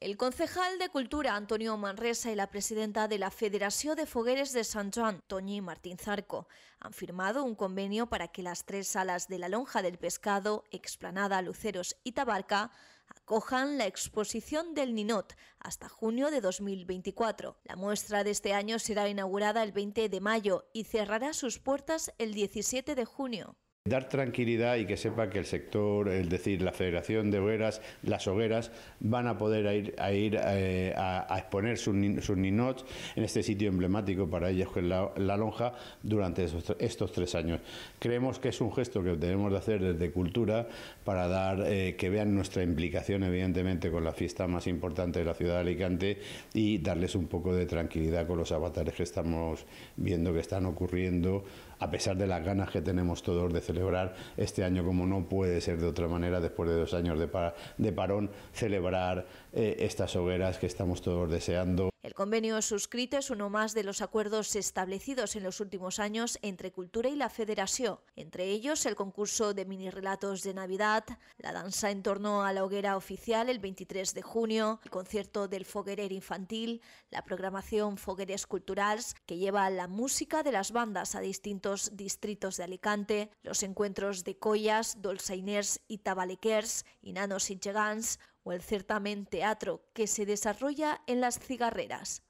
El concejal de Cultura Antonio Manresa y la presidenta de la Federación de Fogueres de San Juan, Toñi Martín Zarco, han firmado un convenio para que las tres salas de la Lonja del Pescado, Explanada, Luceros y Tabarca acojan la exposición del Ninot hasta junio de 2024. La muestra de este año será inaugurada el 20 de mayo y cerrará sus puertas el 17 de junio dar tranquilidad y que sepa que el sector, es decir, la Federación de Hogueras, las hogueras, van a poder ir a, eh, exponer sus, ninots en este sitio emblemático para ellos, que es la, lonja, durante estos tres años. Creemos que es un gesto que debemos de hacer desde cultura para dar eh, que vean nuestra implicación, evidentemente, con la fiesta más importante de la ciudad de Alicante y darles un poco de tranquilidad con los avatares que estamos viendo que están ocurriendo, a pesar de las ganas que tenemos todos de celebrar celebrar este año, como no puede ser de otra manera, después de dos años de, de parón, celebrar eh, estas hogueras que estamos todos deseando convenio suscrito es uno más de los acuerdos establecidos en los últimos años entre Cultura y la Federación, entre ellos el concurso de minirelatos de Navidad, la danza en torno a la hoguera oficial el 23 de junio, el concierto del Foguerer infantil, la programación Fogueres Culturales, que lleva la música de las bandas a distintos distritos de Alicante, los encuentros de collas, dolceiners y tabalequers, y nanos y chegans, o el certamen teatro que se desarrolla en las cigarreras.